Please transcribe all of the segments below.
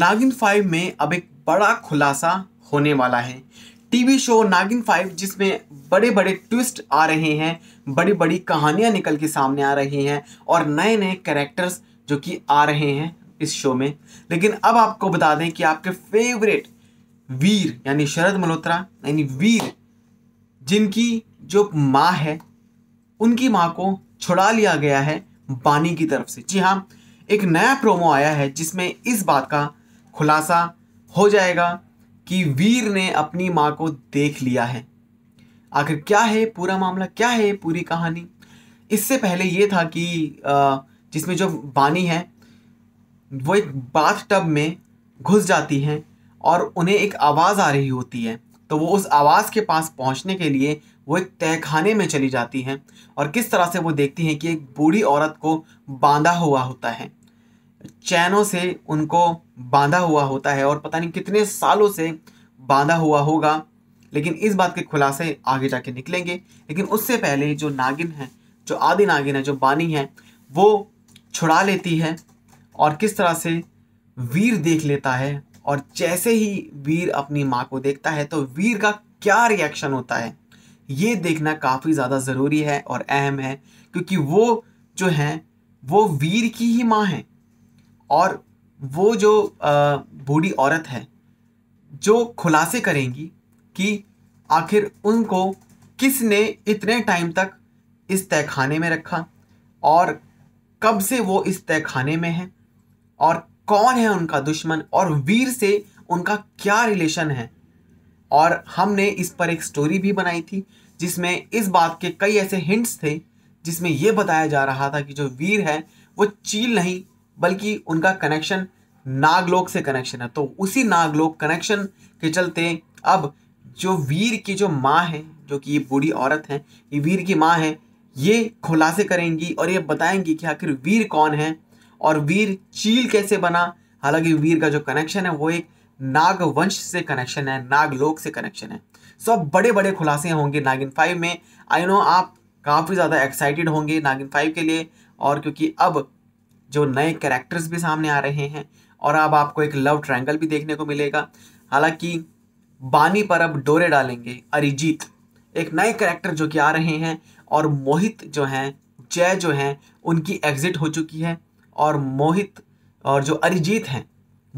नागिन फाइव में अब एक बड़ा खुलासा होने वाला है टीवी शो नागिन फाइव जिसमें बड़े बड़े ट्विस्ट आ रहे हैं बड़ी बड़ी कहानियां निकल के सामने आ रही हैं और नए नए कैरेक्टर्स जो कि आ रहे हैं इस शो में लेकिन अब आपको बता दें कि आपके फेवरेट वीर यानी शरद मल्होत्रा यानी वीर जिनकी जो माँ है उनकी माँ को छुड़ा लिया गया है बानी की तरफ से जी हाँ एक नया प्रोमो आया है जिसमें इस बात का खुलासा हो जाएगा कि वीर ने अपनी माँ को देख लिया है आखिर क्या है पूरा मामला क्या है पूरी कहानी इससे पहले ये था कि जिसमें जो बानी है वो एक बाथ टब में घुस जाती हैं और उन्हें एक आवाज़ आ रही होती है तो वो उस आवाज़ के पास पहुंचने के लिए वो एक तहखाने में चली जाती हैं और किस तरह से वो देखती हैं कि एक बूढ़ी औरत को बांधा हुआ होता है चैनों से उनको बांधा हुआ होता है और पता नहीं कितने सालों से बांधा हुआ होगा लेकिन इस बात के खुलासे आगे जाके निकलेंगे लेकिन उससे पहले जो नागिन है जो आदि नागिन है जो बानी है वो छुड़ा लेती है और किस तरह से वीर देख लेता है और जैसे ही वीर अपनी माँ को देखता है तो वीर का क्या रिएक्शन होता है ये देखना काफ़ी ज़्यादा ज़रूरी है और अहम है क्योंकि वो जो हैं वो वीर की ही माँ हैं और वो जो बूढ़ी औरत है जो खुलासे करेंगी कि आखिर उनको किसने इतने टाइम तक इस तहखाने में रखा और कब से वो इस तहखाने में है और कौन है उनका दुश्मन और वीर से उनका क्या रिलेशन है और हमने इस पर एक स्टोरी भी बनाई थी जिसमें इस बात के कई ऐसे हिंट्स थे जिसमें यह बताया जा रहा था कि जो वीर है वो चील नहीं बल्कि उनका कनेक्शन नागलोक से कनेक्शन है तो उसी नागलोक कनेक्शन के चलते अब जो वीर की जो माँ है जो कि ये बूढ़ी औरत है ये वीर की माँ है ये खुलासे करेंगी और ये बताएंगी कि आखिर वीर कौन है और वीर चील कैसे बना हालांकि वीर का जो कनेक्शन है वो एक नागवंश से कनेक्शन है नागलोक से कनेक्शन है सो अब बड़े बड़े खुलासे होंगे नागिन फाइव में आई नो आप काफ़ी ज़्यादा एक्साइटेड होंगे नागिन फाइव के लिए और क्योंकि अब जो नए कैरेक्टर्स भी सामने आ रहे हैं और अब आपको एक लव ट्रायंगल भी देखने को मिलेगा हालांकि बानी पर अब डोरे डालेंगे अरिजीत एक नए कैरेक्टर जो कि आ रहे हैं और मोहित जो हैं जय जो हैं उनकी एग्जिट हो चुकी है और मोहित और जो अरिजीत हैं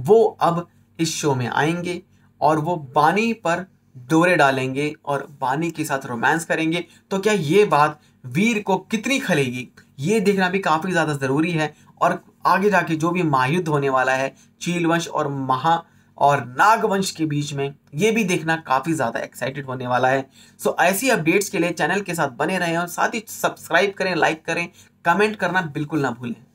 वो अब इस शो में आएंगे और वो बानी पर डोरे डालेंगे और बानी के साथ रोमांस करेंगे तो क्या ये बात वीर को कितनी खलेगी ये देखना भी काफ़ी ज़्यादा ज़रूरी है और आगे जाके जो भी महायुद्ध होने वाला है चील वंश और महा और नागवंश के बीच में ये भी देखना काफ़ी ज़्यादा एक्साइटेड होने वाला है सो so, ऐसी अपडेट्स के लिए चैनल के साथ बने रहें और साथ ही सब्सक्राइब करें लाइक करें कमेंट करना बिल्कुल ना भूलें